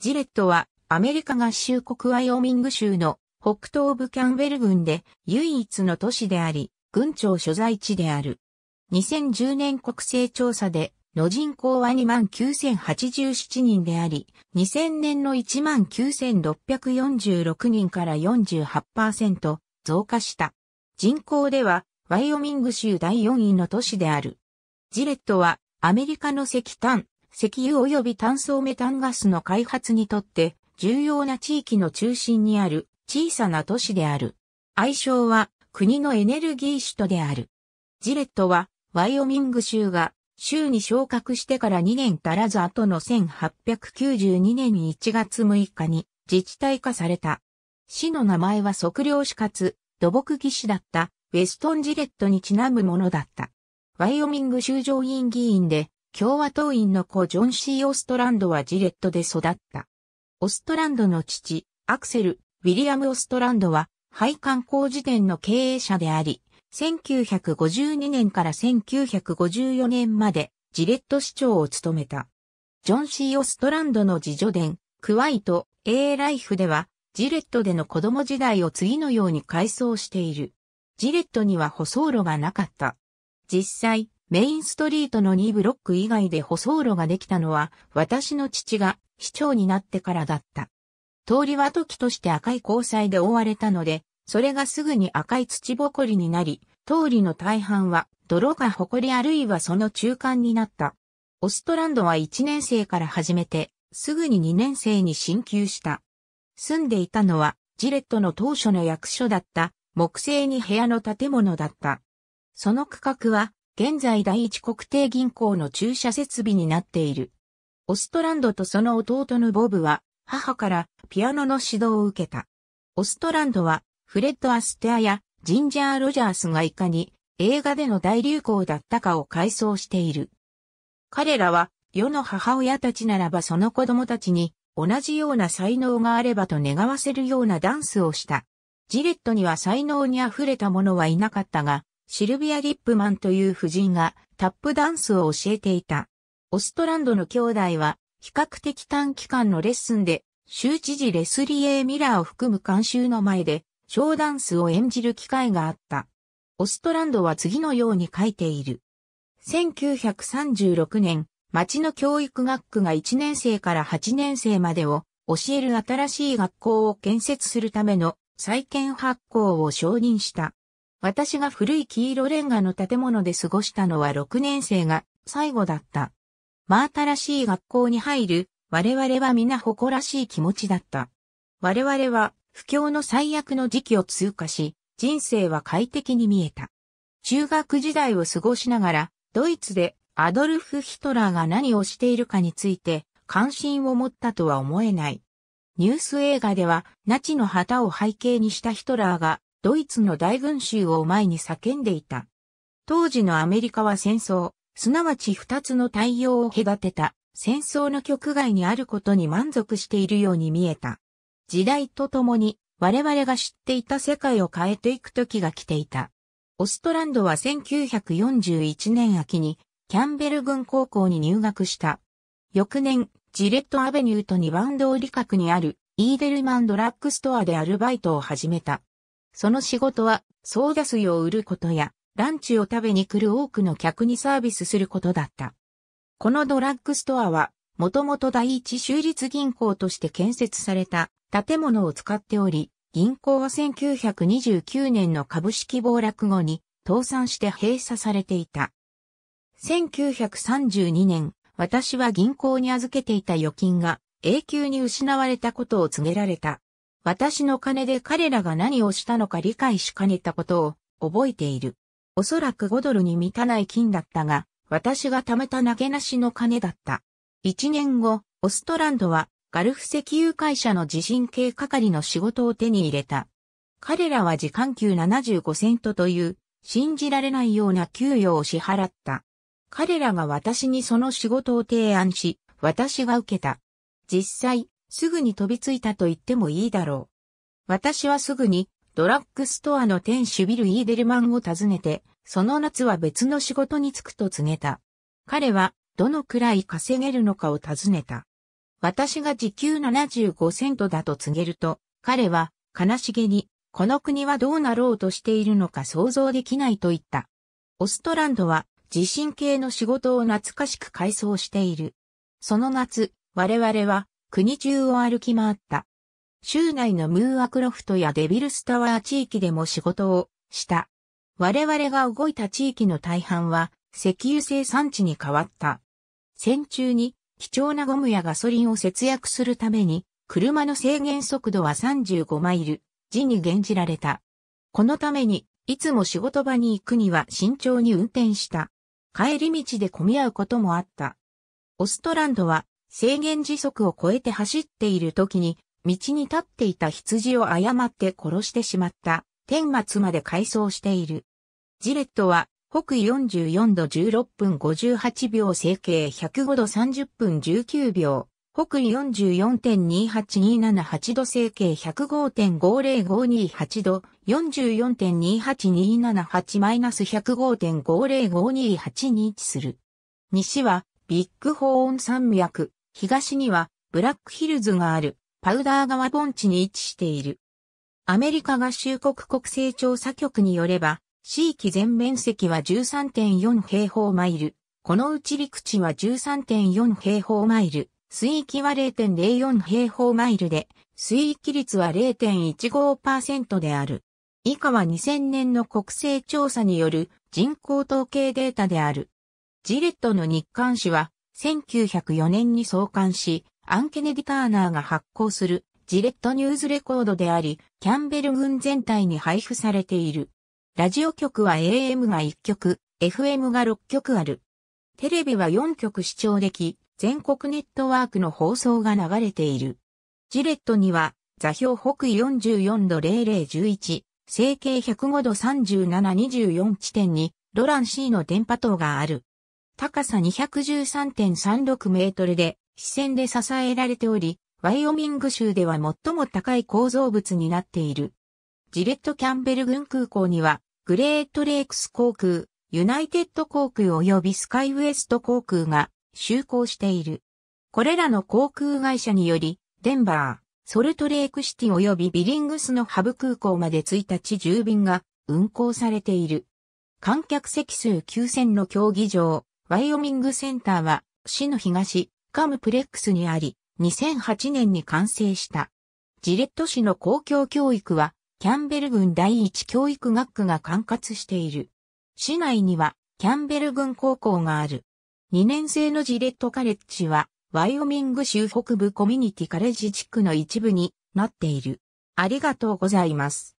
ジレットはアメリカ合衆国ワイオミング州の北東部キャンベル郡で唯一の都市であり、郡庁所在地である。2010年国勢調査での人口は29,087人であり、2000年の19,646人から48%増加した。人口ではワイオミング州第4位の都市である。ジレットはアメリカの石炭、石油及び炭素メタンガスの開発にとって重要な地域の中心にある小さな都市である。愛称は国のエネルギー首都である。ジレットはワイオミング州が州に昇格してから2年足らず後の1892年1月6日に自治体化された。市の名前は測量士かつ土木技師だったウェストンジレットにちなむものだった。ワイオミング州上院議員で共和党員の子ジョン・シー・オストランドはジレットで育った。オストランドの父、アクセル、ウィリアム・オストランドは、廃刊工事店の経営者であり、1952年から1954年まで、ジレット市長を務めた。ジョン・シー・オストランドの自助伝、クワイト、A ライフでは、ジレットでの子供時代を次のように改装している。ジレットには舗装路がなかった。実際、メインストリートの2ブロック以外で舗装路ができたのは、私の父が市長になってからだった。通りは時として赤い交際で覆われたので、それがすぐに赤い土ぼこりになり、通りの大半は泥が誇りあるいはその中間になった。オストランドは1年生から始めて、すぐに2年生に進級した。住んでいたのは、ジレットの当初の役所だった、木製に部屋の建物だった。その区画は、現在第一国定銀行の駐車設備になっている。オストランドとその弟のボブは、母からピアノの指導を受けた。オストランドは、フレッド・アステアやジンジャー・ロジャースがいかに映画での大流行だったかを回想している。彼らは、世の母親たちならばその子供たちに、同じような才能があればと願わせるようなダンスをした。ジレットには才能に溢れた者はいなかったが、シルビア・リップマンという夫人がタップダンスを教えていた。オストランドの兄弟は比較的短期間のレッスンで州知事レスリー・エミラーを含む監修の前でショーダンスを演じる機会があった。オストランドは次のように書いている。1936年、町の教育学区が1年生から8年生までを教える新しい学校を建設するための再建発行を承認した。私が古い黄色レンガの建物で過ごしたのは6年生が最後だった。真新しい学校に入る我々は皆誇らしい気持ちだった。我々は不況の最悪の時期を通過し、人生は快適に見えた。中学時代を過ごしながら、ドイツでアドルフ・ヒトラーが何をしているかについて関心を持ったとは思えない。ニュース映画ではナチの旗を背景にしたヒトラーがドイツの大群衆を前に叫んでいた。当時のアメリカは戦争、すなわち二つの対応を隔てた戦争の局外にあることに満足しているように見えた。時代とともに我々が知っていた世界を変えていく時が来ていた。オストランドは1941年秋にキャンベル軍高校に入学した。翌年、ジレットアベニューと2番通り角にあるイーデルマンドラッグストアでアルバイトを始めた。その仕事は、ソーダ水を売ることや、ランチを食べに来る多くの客にサービスすることだった。このドラッグストアは、もともと第一州立銀行として建設された建物を使っており、銀行は1929年の株式暴落後に倒産して閉鎖されていた。1932年、私は銀行に預けていた預金が永久に失われたことを告げられた。私の金で彼らが何をしたのか理解しかねたことを覚えている。おそらく5ドルに満たない金だったが、私が貯めた投げなしの金だった。1年後、オストランドはガルフ石油会社の地震計係の仕事を手に入れた。彼らは時間給75セントという信じられないような給与を支払った。彼らが私にその仕事を提案し、私が受けた。実際、すぐに飛びついたと言ってもいいだろう。私はすぐにドラッグストアの店主ビル・イーデルマンを訪ねて、その夏は別の仕事に就くと告げた。彼はどのくらい稼げるのかを尋ねた。私が時給75セントだと告げると、彼は悲しげに、この国はどうなろうとしているのか想像できないと言った。オストランドは地震系の仕事を懐かしく改装している。その夏、我々は国中を歩き回った。州内のムーアクロフトやデビルスタワー地域でも仕事をした。我々が動いた地域の大半は石油生産地に変わった。戦中に貴重なゴムやガソリンを節約するために車の制限速度は35マイル時に減じられた。このためにいつも仕事場に行くには慎重に運転した。帰り道で混み合うこともあった。オストランドは制限時速を超えて走っている時に、道に立っていた羊を誤って殺してしまった、天末まで回想している。ジレットは、北緯44度16分58秒整形105度30分19秒、北緯44.28278度整形105.50528度、44.28278-105.50528に位置する。西は、ビッグホーン山脈、東にはブラックヒルズがあるパウダー川盆地に位置している。アメリカ合衆国国勢調査局によれば、地域全面積は13.4平方マイル、このうち陸地は13.4平方マイル、水域は0.04平方マイルで、水域率は0.15%である。以下は2000年の国勢調査による人口統計データである。ジレットの日刊誌は1904年に創刊し、アン・ケネディ・ターナーが発行するジレットニューズレコードであり、キャンベル軍全体に配布されている。ラジオ局は AM が1曲、FM が6曲ある。テレビは4曲視聴でき、全国ネットワークの放送が流れている。ジレットには、座標北緯44度0011、整形105度3724地点に、ロラン C の電波塔がある。高さ213.36メートルで、視線で支えられており、ワイオミング州では最も高い構造物になっている。ジレット・キャンベル軍空港には、グレート・レイクス航空、ユナイテッド航空及びスカイウエスト航空が就航している。これらの航空会社により、デンバー、ソルトレークシティ及びビリングスのハブ空港まで1日10便が運航されている。観客席数9000の競技場、ワイオミングセンターは、市の東、カムプレックスにあり、2008年に完成した。ジレット市の公共教育は、キャンベル郡第一教育学区が管轄している。市内には、キャンベル郡高校がある。2年生のジレットカレッジは、ワイオミング州北部コミュニティカレッジ地区の一部になっている。ありがとうございます。